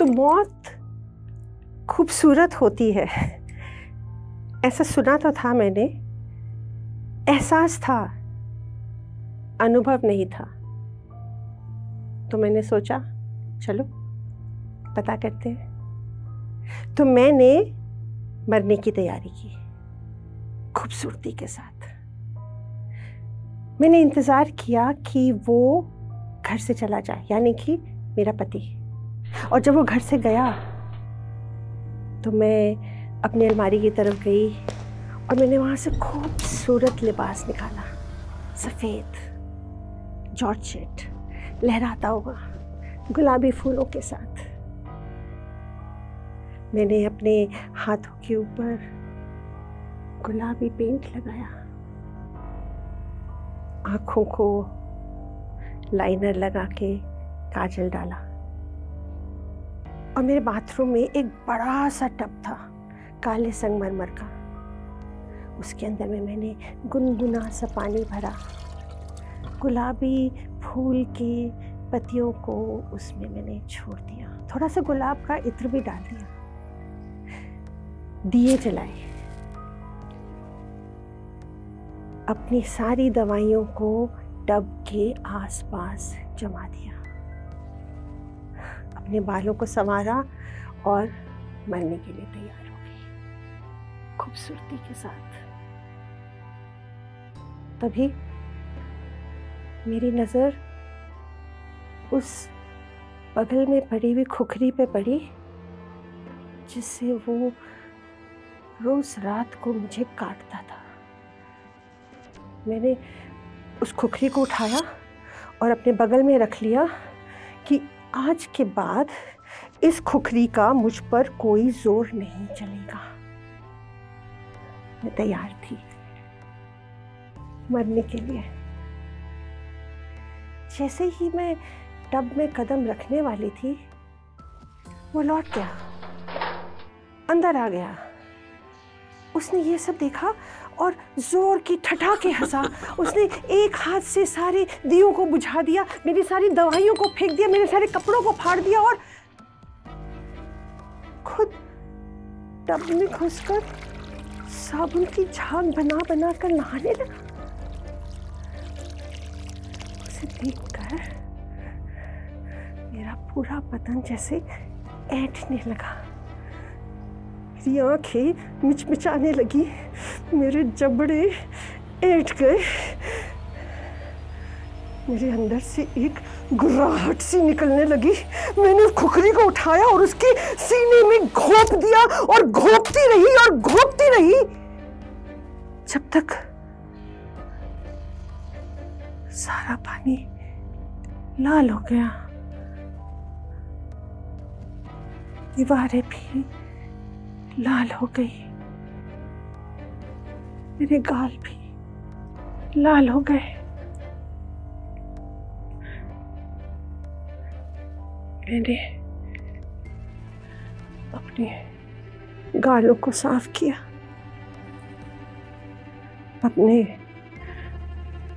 तो मौत खूबसूरत होती है ऐसा सुना तो था मैंने एहसास था अनुभव नहीं था तो मैंने सोचा चलो पता करते हैं तो मैंने मरने की तैयारी की खूबसूरती के साथ मैंने इंतज़ार किया कि वो घर से चला जाए यानी कि मेरा पति और जब वो घर से गया तो मैं अपनी अलमारी की तरफ गई और मैंने वहाँ से खूबसूरत लिबास निकाला सफ़ेद जॉर्जेट लहराता हुआ गुलाबी फूलों के साथ मैंने अपने हाथों के ऊपर गुलाबी पेंट लगाया आँखों को लाइनर लगा के काजल डाला और मेरे बाथरूम में एक बड़ा सा टब था काले संगमरमर का उसके अंदर में मैंने गुनगुना सा पानी भरा गुलाबी फूल की पत्तियों को उसमें मैंने छोड़ दिया थोड़ा सा गुलाब का इत्र भी डाल दिया दिए जलाए अपनी सारी दवाइयों को टब के आसपास जमा दिया अपने बालों को संवारा और मरने के लिए तैयार हो गई खूबसूरती के साथ तभी मेरी नज़र उस बगल में पड़ी हुई खुखरी पे पड़ी जिससे वो रोज़ रात को मुझे काटता था मैंने उस खुखरी को उठाया और अपने बगल में रख लिया आज के बाद इस खुखरी का मुझ पर कोई जोर नहीं चलेगा मैं तैयार थी मरने के लिए जैसे ही मैं टब में कदम रखने वाली थी वो लौट गया अंदर आ गया उसने ये सब देखा और ज़ोर की ठठा के हंसा उसने एक हाथ से सारे दियों को बुझा दिया मेरी सारी दवाइयों को फेंक दिया मेरे सारे कपड़ों को फाड़ दिया और खुद टब में घुसकर साबुन की झाग बना बना कर नहाने लगा उसे देखकर मेरा पूरा बदन जैसे ऐंठने लगा मेरी आंखें मिचमिचाने लगी मेरे जबड़े ऐट गए मेरे अंदर से एक गुर्राहट सी निकलने लगी मैंने उस खुखरी को उठाया और उसके सीने में घोप दिया और घोपती रही और घोपती रही जब तक सारा पानी लाल हो गया दीवारें भी लाल हो गई मेरे गाल भी लाल हो गए मैंने अपने गालों को साफ किया अपने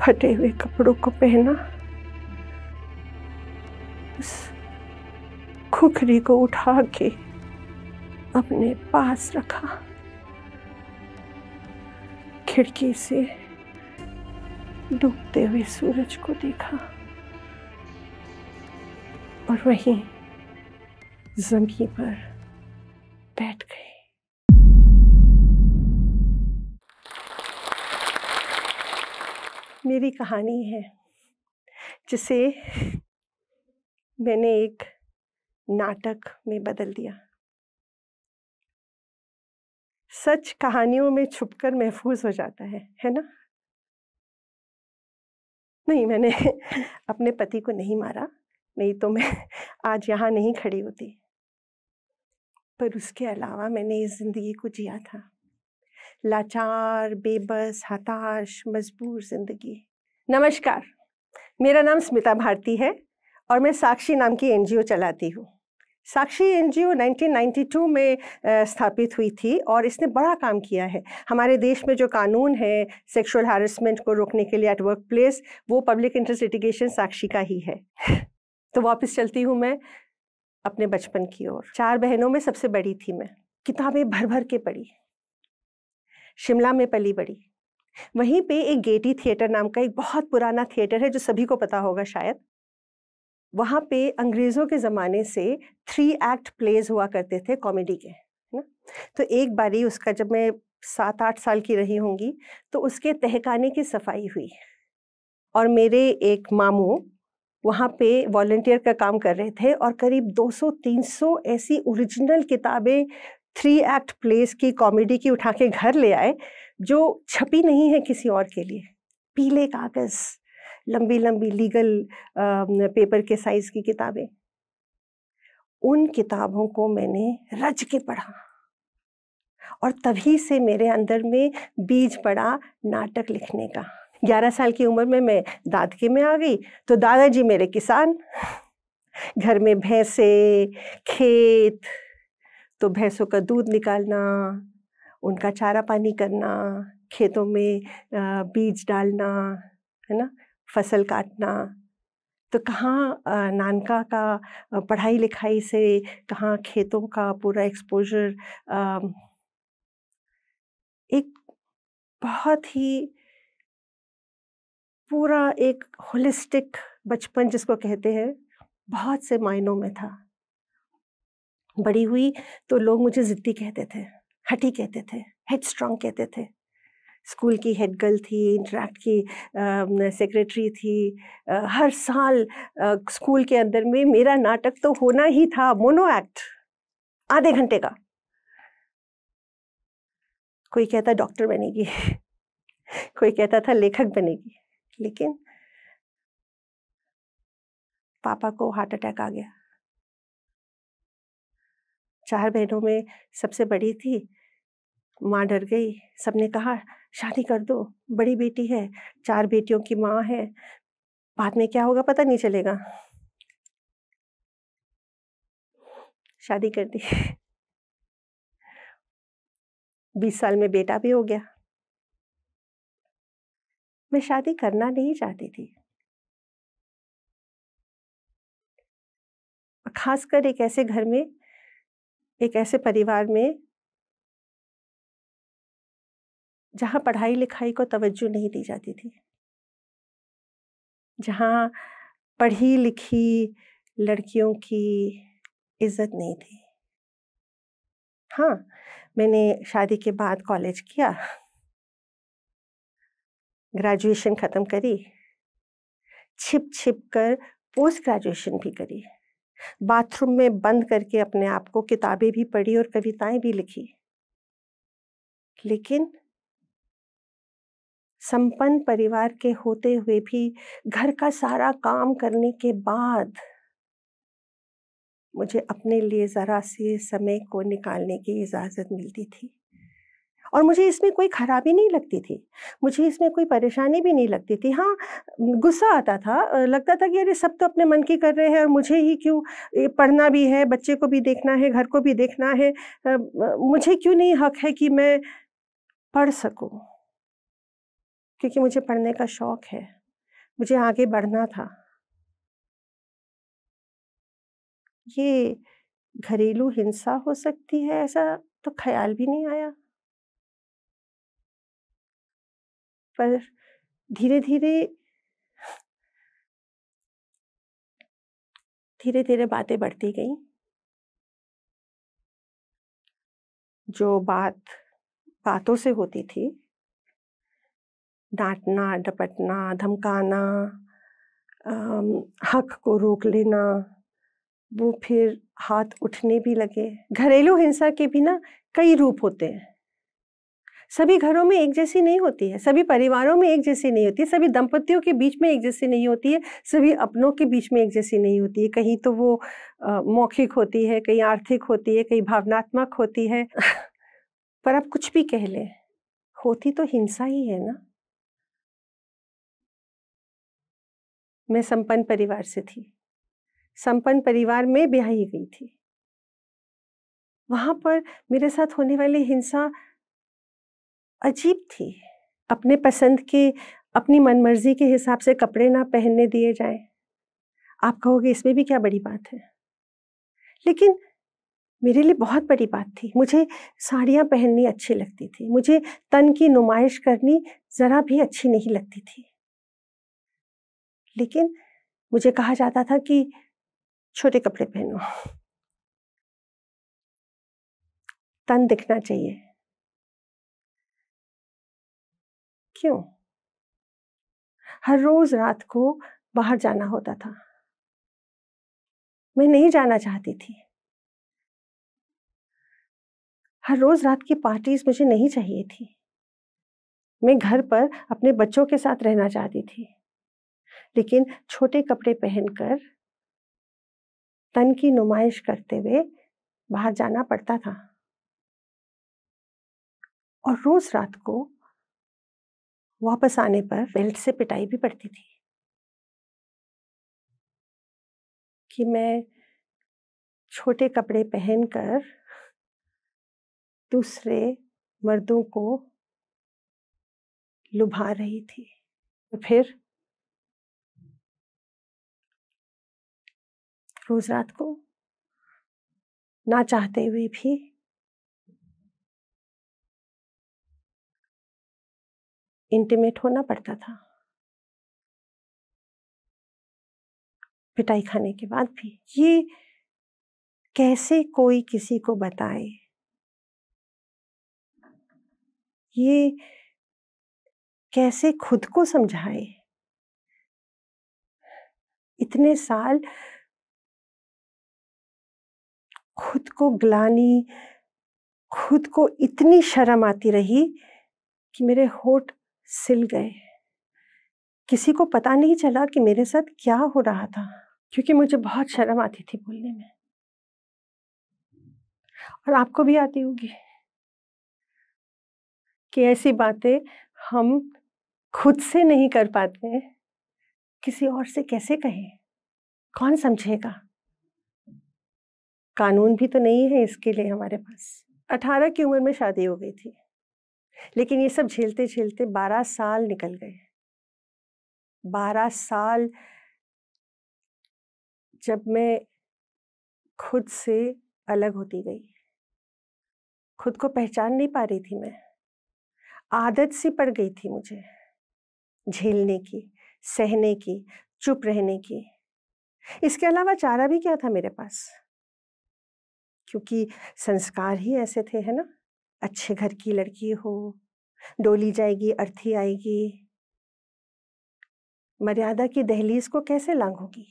फटे हुए कपड़ों को पहना उस खुखरी को उठा के अपने पास रखा खिड़की से डूबते हुए सूरज को देखा और वहीं जमीन पर बैठ गए मेरी कहानी है जिसे मैंने एक नाटक में बदल दिया सच कहानियों में छुपकर महफूज हो जाता है है ना नहीं मैंने अपने पति को नहीं मारा नहीं तो मैं आज यहाँ नहीं खड़ी होती पर उसके अलावा मैंने इस ज़िंदगी को जिया था लाचार बेबस हताश मजबूर ज़िंदगी नमस्कार मेरा नाम स्मिता भारती है और मैं साक्षी नाम की एनजीओ चलाती हूँ साक्षी एन 1992 में स्थापित हुई थी और इसने बड़ा काम किया है हमारे देश में जो कानून है सेक्सुअल हैरेसमेंट को रोकने के लिए एट वर्क प्लेस वो पब्लिक इंटरेस्ट लिटिगेशन साक्षी का ही है तो वापस चलती हूँ मैं अपने बचपन की ओर चार बहनों में सबसे बड़ी थी मैं किताबें भर भर के पढ़ी शिमला में पली बड़ी वहीं पे एक गेटी थिएटर नाम का एक बहुत पुराना थिएटर है जो सभी को पता होगा शायद वहाँ पे अंग्रेज़ों के ज़माने से थ्री एक्ट प्लेज हुआ करते थे कॉमेडी के है ना तो एक बारी उसका जब मैं सात आठ साल की रही होंगी तो उसके तहखाने की सफाई हुई और मेरे एक मामू वहाँ पे वॉल्टियर का काम कर रहे थे और करीब 200-300 ऐसी ओरिजिनल किताबें थ्री एक्ट प्लेस की कॉमेडी की उठा के घर ले आए जो छपी नहीं है किसी और के लिए पीले कागज़ लंबी लंबी लीगल पेपर के साइज़ की किताबें उन किताबों को मैंने रज के पढ़ा और तभी से मेरे अंदर में बीज पड़ा नाटक लिखने का ग्यारह साल की उम्र में मैं दादके में आ गई तो दादाजी मेरे किसान घर में भैंसे खेत तो भैंसों का दूध निकालना उनका चारा पानी करना खेतों में बीज डालना है ना फसल काटना तो कहाँ नानका का पढ़ाई लिखाई से कहाँ खेतों का पूरा एक्सपोजर एक बहुत ही पूरा एक होलिस्टिक बचपन जिसको कहते हैं बहुत से मायनों में था बड़ी हुई तो लोग मुझे ज़िद्दी कहते थे हटी कहते थे हेड स्ट्रांग कहते थे स्कूल की हेड गर्ल थी इंटरेक्ट की सेक्रेटरी थी आ, हर साल आ, स्कूल के अंदर में मेरा नाटक तो होना ही था मोनो एक्ट आधे घंटे का कोई कहता डॉक्टर बनेगी कोई कहता था लेखक बनेगी लेकिन पापा को हार्ट अटैक आ गया चार बहनों में सबसे बड़ी थी माँ डर गई सबने कहा शादी कर दो बड़ी बेटी है चार बेटियों की माँ है बाद में क्या होगा पता नहीं चलेगा शादी कर दी बीस साल में बेटा भी हो गया मैं शादी करना नहीं चाहती थी खासकर एक ऐसे घर में एक ऐसे परिवार में जहाँ पढ़ाई लिखाई को तवज्जो नहीं दी जाती थी जहाँ पढ़ी लिखी लड़कियों की इज्जत नहीं थी हाँ मैंने शादी के बाद कॉलेज किया ग्रेजुएशन ख़त्म करी छिप छिप कर पोस्ट ग्रेजुएशन भी करी बाथरूम में बंद करके अपने आप को किताबें भी पढ़ी और कविताएं भी लिखी लेकिन संपन्न परिवार के होते हुए भी घर का सारा काम करने के बाद मुझे अपने लिए ज़रा से समय को निकालने की इजाज़त मिलती थी और मुझे इसमें कोई ख़राबी नहीं लगती थी मुझे इसमें कोई परेशानी भी नहीं लगती थी हाँ गुस्सा आता था लगता था कि अरे सब तो अपने मन की कर रहे हैं और मुझे ही क्यों पढ़ना भी है बच्चे को भी देखना है घर को भी देखना है मुझे क्यों नहीं हक है कि मैं पढ़ सकूँ क्योंकि मुझे पढ़ने का शौक़ है मुझे आगे बढ़ना था ये घरेलू हिंसा हो सकती है ऐसा तो ख्याल भी नहीं आया पर धीरे धीरे धीरे धीरे बातें बढ़ती गई जो बात बातों से होती थी डांटना डपटना धमकाना हक को रोक लेना वो फिर हाथ उठने भी लगे घरेलू हिंसा के भी ना कई रूप होते हैं सभी घरों में एक जैसी नहीं होती है सभी परिवारों में एक जैसी नहीं होती है सभी दंपतियों के बीच में एक जैसी नहीं होती है सभी अपनों के बीच में एक जैसी नहीं होती है कहीं तो वो आ, मौखिक होती है कहीं आर्थिक होती है कहीं भावनात्मक होती है पर आप कुछ भी कह लें होती तो हिंसा ही है ना मैं संपन्न परिवार से थी संपन्न परिवार में ब्याही गई थी वहाँ पर मेरे साथ होने वाली हिंसा अजीब थी अपने पसंद के अपनी मनमर्जी के हिसाब से कपड़े ना पहनने दिए जाएं आप कहोगे इसमें भी क्या बड़ी बात है लेकिन मेरे लिए बहुत बड़ी बात थी मुझे साड़ियाँ पहननी अच्छी लगती थी मुझे तन की नुमाइश करनी ज़रा भी अच्छी नहीं लगती थी लेकिन मुझे कहा जाता था कि छोटे कपड़े पहनो तन दिखना चाहिए क्यों हर रोज रात को बाहर जाना होता था मैं नहीं जाना चाहती थी हर रोज रात की पार्टीज मुझे नहीं चाहिए थी मैं घर पर अपने बच्चों के साथ रहना चाहती थी लेकिन छोटे कपड़े पहनकर तन की नुमाइश करते हुए बाहर जाना पड़ता था और रोज रात को वापस आने पर बेल्ट से पिटाई भी पड़ती थी कि मैं छोटे कपड़े पहनकर दूसरे मर्दों को लुभा रही थी तो फिर रोज रात को ना चाहते हुए भी इंटीमेट होना पड़ता था पिटाई खाने के बाद भी ये कैसे कोई किसी को बताए ये कैसे खुद को समझाए इतने साल खुद को ग्लानी खुद को इतनी शर्म आती रही कि मेरे होठ सिल गए किसी को पता नहीं चला कि मेरे साथ क्या हो रहा था क्योंकि मुझे बहुत शर्म आती थी बोलने में और आपको भी आती होगी कि ऐसी बातें हम खुद से नहीं कर पाते किसी और से कैसे कहें कौन समझेगा कानून भी तो नहीं है इसके लिए हमारे पास अठारह की उम्र में शादी हो गई थी लेकिन ये सब झेलते झेलते बारह साल निकल गए बारह साल जब मैं खुद से अलग होती गई खुद को पहचान नहीं पा रही थी मैं आदत सी पड़ गई थी मुझे झेलने की सहने की चुप रहने की इसके अलावा चारा भी क्या था मेरे पास क्योंकि संस्कार ही ऐसे थे है ना अच्छे घर की लड़की हो डोली जाएगी अर्थी आएगी मर्यादा की दहलीज को कैसे लांघोगी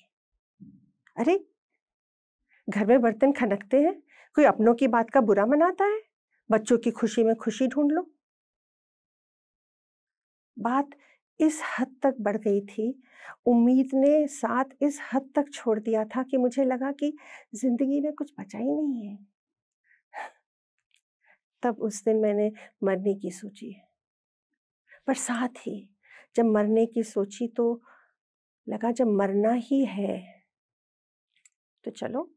अरे घर में बर्तन खनकते हैं कोई अपनों की बात का बुरा मनाता है बच्चों की खुशी में खुशी ढूंढ लो बात इस हद तक बढ़ गई थी उम्मीद ने साथ इस हद तक छोड़ दिया था कि मुझे लगा कि जिंदगी में कुछ बचा ही नहीं है तब उस दिन मैंने मरने की सोची पर साथ ही जब मरने की सोची तो लगा जब मरना ही है तो चलो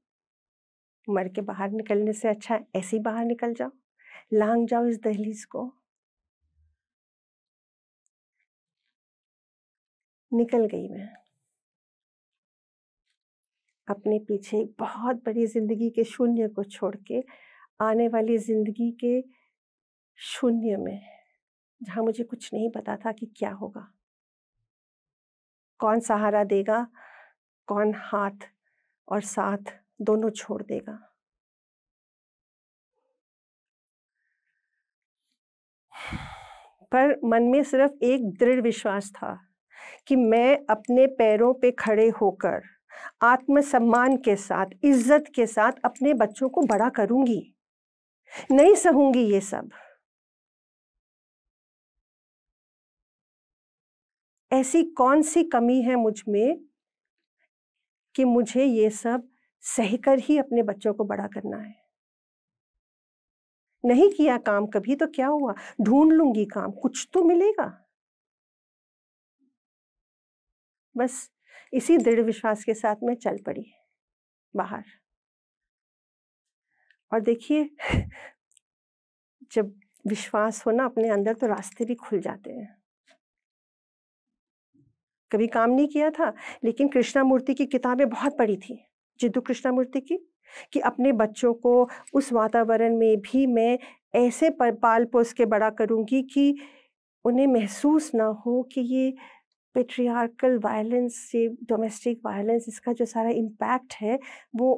मर के बाहर निकलने से अच्छा ऐसे ही बाहर निकल जाओ लांग जाओ इस दहलीज को निकल गई मैं अपने पीछे बहुत बड़ी ज़िंदगी के शून्य को छोड़ के आने वाली ज़िंदगी के शून्य में जहाँ मुझे कुछ नहीं पता था कि क्या होगा कौन सहारा देगा कौन हाथ और साथ दोनों छोड़ देगा पर मन में सिर्फ एक दृढ़ विश्वास था कि मैं अपने पैरों पे खड़े होकर आत्मसम्मान के साथ इज्जत के साथ अपने बच्चों को बड़ा करूंगी नहीं सहूंगी ये सब ऐसी कौन सी कमी है मुझ में कि मुझे ये सब सहकर ही अपने बच्चों को बड़ा करना है नहीं किया काम कभी तो क्या हुआ ढूंढ लूंगी काम कुछ तो मिलेगा बस इसी दृढ़ विश्वास के साथ मैं चल पड़ी बाहर और देखिए जब विश्वास हो ना अपने अंदर तो रास्ते भी खुल जाते हैं कभी काम नहीं किया था लेकिन कृष्णा मूर्ति की किताबें बहुत पढ़ी थी जिद्दू कृष्णा मूर्ति की कि अपने बच्चों को उस वातावरण में भी मैं ऐसे पाल पोस के बड़ा करूंगी कि उन्हें महसूस ना हो कि ये पेट्रियार्कल वायलेंस से डोमेस्टिक वायलेंस इसका जो सारा इम्पैक्ट है वो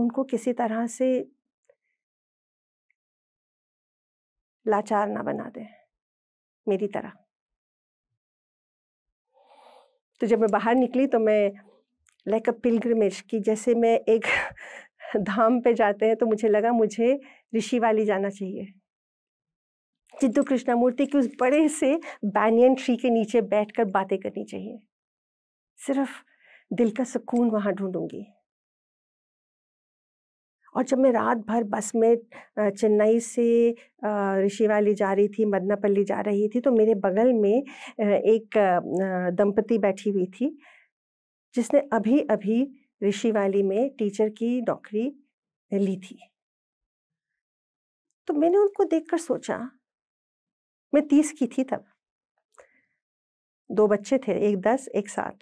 उनको किसी तरह से लाचार ना बना दे मेरी तरह तो जब मैं बाहर निकली तो मैं लाइक अ पिलग्रमेज की जैसे मैं एक धाम पे जाते हैं तो मुझे लगा मुझे ऋषि वाली जाना चाहिए जिद्दू कृष्णामूर्ति के उस बड़े से बैनियन ट्री के नीचे बैठकर बातें करनी चाहिए सिर्फ दिल का सुकून वहाँ ढूंढूंगी और जब मैं रात भर बस में चेन्नई से ऋषि वैली जा रही थी मदनापल्ली जा रही थी तो मेरे बगल में एक दंपति बैठी हुई थी जिसने अभी अभी ऋषि वैली में टीचर की नौकरी ली थी तो मैंने उनको देखकर सोचा मैं तीस की थी तब दो बच्चे थे एक दस एक सात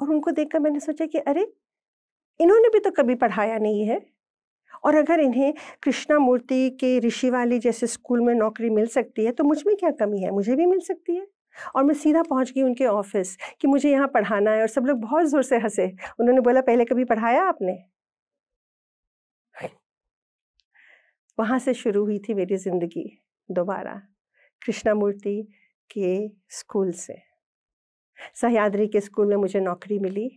और उनको देखकर मैंने सोचा कि अरे इन्होंने भी तो कभी पढ़ाया नहीं है और अगर इन्हें कृष्णा मूर्ति के ऋषि वाली जैसे स्कूल में नौकरी मिल सकती है तो मुझ में क्या कमी है मुझे भी मिल सकती है और मैं सीधा पहुंच गई उनके ऑफिस कि मुझे यहाँ पढ़ाना है और सब लोग बहुत ज़ोर से हंसे उन्होंने बोला पहले कभी पढ़ाया आपने वहाँ से शुरू हुई थी मेरी ज़िंदगी दोबारा कृष्णामूर्ति के स्कूल से सहयाद्री के स्कूल में मुझे नौकरी मिली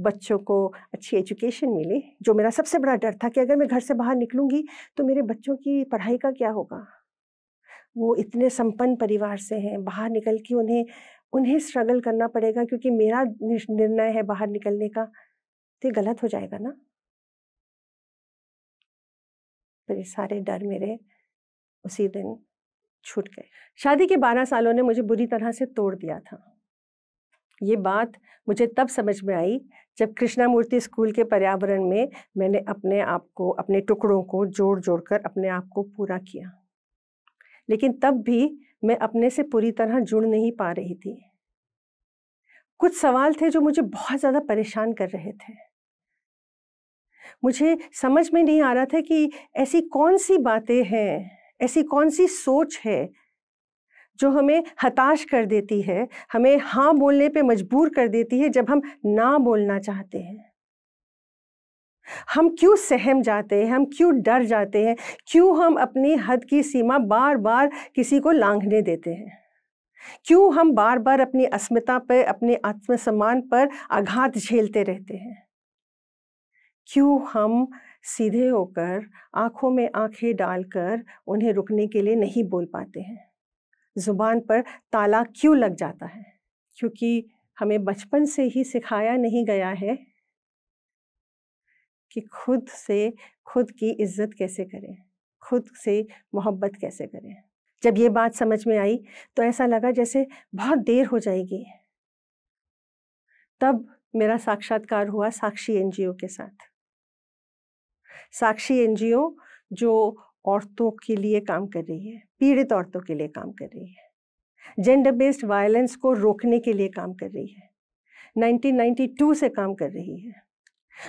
बच्चों को अच्छी एजुकेशन मिली जो मेरा सबसे बड़ा डर था कि अगर मैं घर से बाहर निकलूंगी तो मेरे बच्चों की पढ़ाई का क्या होगा वो इतने संपन्न परिवार से हैं बाहर निकल के उन्हें उन्हें स्ट्रगल करना पड़ेगा क्योंकि मेरा निर्णय है बाहर निकलने का तो गलत हो जाएगा ना तो ये सारे डर मेरे उसी दिन छूट गए शादी के बारह सालों ने मुझे बुरी तरह से तोड़ दिया था ये बात मुझे तब समझ में आई जब कृष्णामूर्ति स्कूल के पर्यावरण में मैंने अपने आप को अपने टुकड़ों को जोड़ जोड़ कर अपने आप को पूरा किया लेकिन तब भी मैं अपने से पूरी तरह जुड़ नहीं पा रही थी कुछ सवाल थे जो मुझे बहुत ज़्यादा परेशान कर रहे थे मुझे समझ में नहीं आ रहा था कि ऐसी कौन सी बातें हैं ऐसी कौन सी सोच है जो हमें हताश कर देती है हमें हाँ बोलने पे मजबूर कर देती है जब हम ना बोलना चाहते हैं हम क्यों सहम जाते हैं हम क्यों डर जाते हैं क्यों हम अपनी हद की सीमा बार बार किसी को लांघने देते हैं क्यों हम बार बार अपनी अस्मिता पर अपने आत्मसम्मान पर आघात झेलते रहते हैं क्यों हम सीधे होकर आंखों में आंखें डालकर उन्हें रुकने के लिए नहीं बोल पाते हैं ज़ुबान पर ताला क्यों लग जाता है क्योंकि हमें बचपन से ही सिखाया नहीं गया है कि खुद से खुद की इज्जत कैसे करें खुद से मोहब्बत कैसे करें जब ये बात समझ में आई तो ऐसा लगा जैसे बहुत देर हो जाएगी तब मेरा साक्षात्कार हुआ साक्षी एनजीओ के साथ साक्षी एनजीओ जो औरतों के लिए काम कर रही है पीड़ित औरतों के लिए काम कर रही है जेंडर बेस्ड वायलेंस को रोकने के लिए काम कर रही है 1992 से काम कर रही है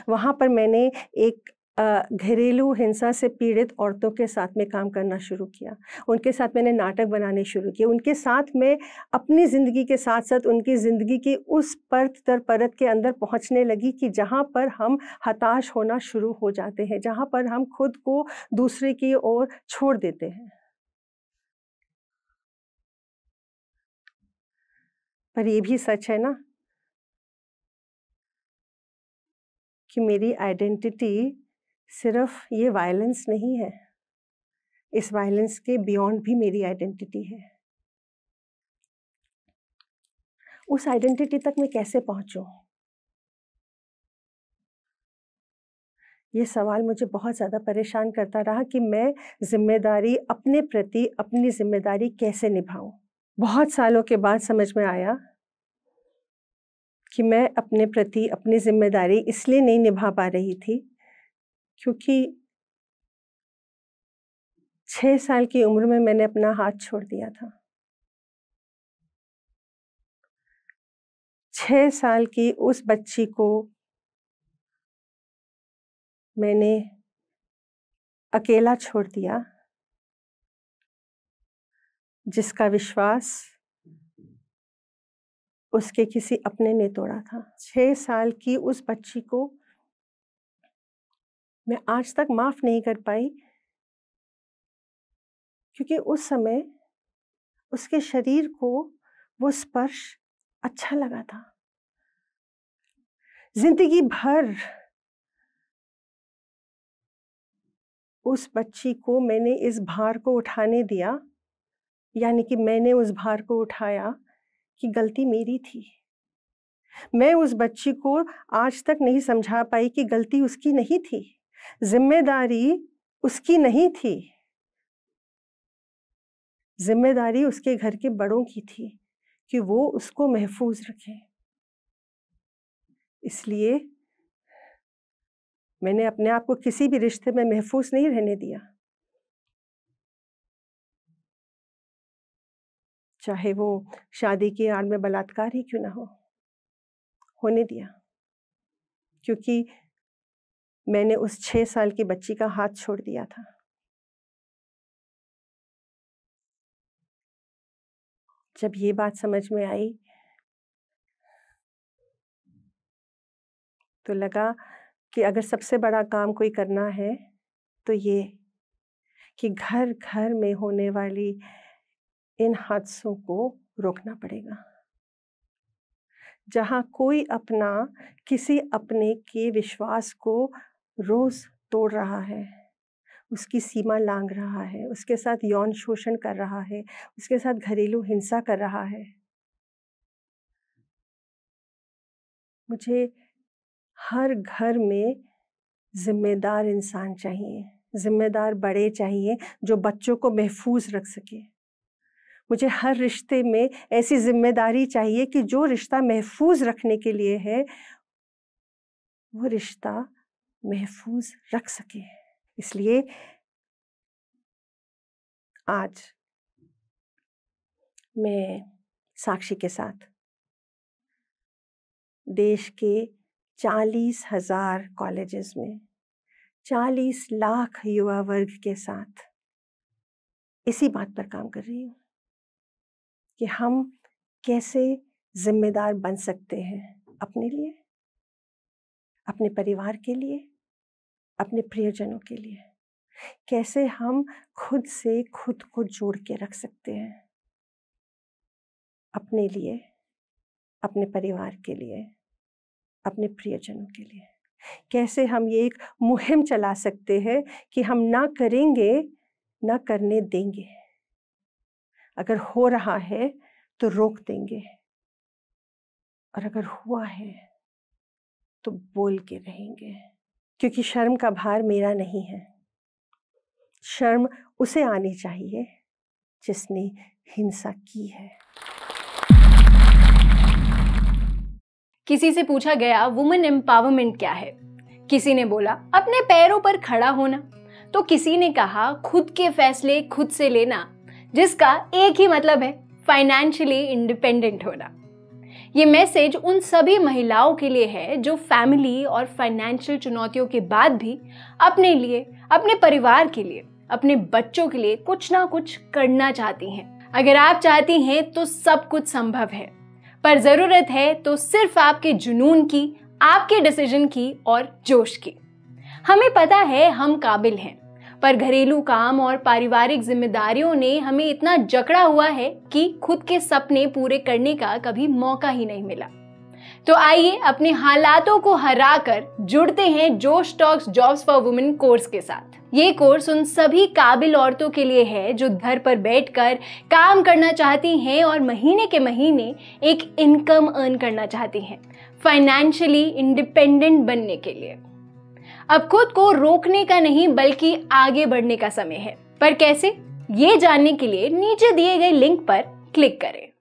वहाँ पर मैंने एक घरेलू हिंसा से पीड़ित औरतों के साथ में काम करना शुरू किया उनके साथ मैंने नाटक बनाने शुरू किए उनके साथ में अपनी ज़िंदगी के साथ साथ उनकी ज़िंदगी की उस परत दर परत के अंदर पहुंचने लगी कि जहां पर हम हताश होना शुरू हो जाते हैं जहां पर हम खुद को दूसरे की ओर छोड़ देते हैं पर ये भी सच है ना कि मेरी आइडेंटिटी सिर्फ ये वायलेंस नहीं है इस वायलेंस के बियॉन्ड भी मेरी आइडेंटिटी है उस आइडेंटिटी तक मैं कैसे पहुंचूं? ये सवाल मुझे बहुत ज़्यादा परेशान करता रहा कि मैं जिम्मेदारी अपने प्रति अपनी जिम्मेदारी कैसे निभाऊं। बहुत सालों के बाद समझ में आया कि मैं अपने प्रति अपनी जिम्मेदारी इसलिए नहीं निभा पा रही थी क्योंकि छह साल की उम्र में मैंने अपना हाथ छोड़ दिया था छह साल की उस बच्ची को मैंने अकेला छोड़ दिया जिसका विश्वास उसके किसी अपने ने तोड़ा था छह साल की उस बच्ची को मैं आज तक माफ़ नहीं कर पाई क्योंकि उस समय उसके शरीर को वो स्पर्श अच्छा लगा था जिंदगी भर उस बच्ची को मैंने इस भार को उठाने दिया यानी कि मैंने उस भार को उठाया कि गलती मेरी थी मैं उस बच्ची को आज तक नहीं समझा पाई कि गलती उसकी नहीं थी जिम्मेदारी उसकी नहीं थी जिम्मेदारी उसके घर के बड़ों की थी कि वो उसको महफूज रखे इसलिए मैंने अपने आप को किसी भी रिश्ते में महफूज नहीं रहने दिया चाहे वो शादी की आड़ में बलात्कार ही क्यों ना हो होने दिया क्योंकि मैंने उस छः साल की बच्ची का हाथ छोड़ दिया था जब ये बात समझ में आई तो लगा कि अगर सबसे बड़ा काम कोई करना है तो ये कि घर घर में होने वाली इन हादसों को रोकना पड़ेगा जहाँ कोई अपना किसी अपने के विश्वास को रोज तोड़ रहा है उसकी सीमा लांग रहा है उसके साथ यौन शोषण कर रहा है उसके साथ घरेलू हिंसा कर रहा है मुझे हर घर में जिम्मेदार इंसान चाहिए जिम्मेदार बड़े चाहिए जो बच्चों को महफूज रख सके मुझे हर रिश्ते में ऐसी जिम्मेदारी चाहिए कि जो रिश्ता महफूज रखने के लिए है वो रिश्ता महफूज रख सके इसलिए आज मैं साक्षी के साथ देश के चालीस हजार कॉलेजेस में चालीस लाख युवा वर्ग के साथ इसी बात पर काम कर रही हूँ कि हम कैसे जिम्मेदार बन सकते हैं अपने लिए अपने परिवार के लिए अपने प्रियजनों के लिए कैसे हम खुद से खुद को जोड़ के रख सकते हैं अपने लिए अपने परिवार के लिए अपने प्रियजनों के लिए कैसे हम ये एक मुहिम चला सकते हैं कि हम ना करेंगे ना करने देंगे अगर हो रहा है तो रोक देंगे और अगर हुआ है तो बोल के रहेंगे क्योंकि शर्म का भार मेरा नहीं है शर्म उसे आनी चाहिए जिसने हिंसा की है किसी से पूछा गया वुमेन एम्पावरमेंट क्या है किसी ने बोला अपने पैरों पर खड़ा होना तो किसी ने कहा खुद के फैसले खुद से लेना जिसका एक ही मतलब है फाइनेंशियली इंडिपेंडेंट होना ये मैसेज उन सभी महिलाओं के लिए है जो फैमिली और फाइनेंशियल चुनौतियों के बाद भी अपने लिए अपने परिवार के लिए अपने बच्चों के लिए कुछ ना कुछ करना चाहती हैं अगर आप चाहती हैं तो सब कुछ संभव है पर ज़रूरत है तो सिर्फ आपके जुनून की आपके डिसीजन की और जोश की हमें पता है हम काबिल हैं पर घरेलू काम और पारिवारिक जिम्मेदारियों ने हमें इतना जकड़ा हुआ है कि खुद के सपने पूरे करने का कभी मौका ही नहीं मिला तो आइए अपने हालातों को हरा कर जुड़ते हैं Josh talks jobs for women course के साथ ये कोर्स उन सभी काबिल औरतों के लिए है जो घर पर बैठकर काम करना चाहती हैं और महीने के महीने एक इनकम अर्न करना चाहती हैं फाइनेंशियली इंडिपेंडेंट बनने के लिए अब खुद को रोकने का नहीं बल्कि आगे बढ़ने का समय है पर कैसे ये जानने के लिए नीचे दिए गए लिंक पर क्लिक करें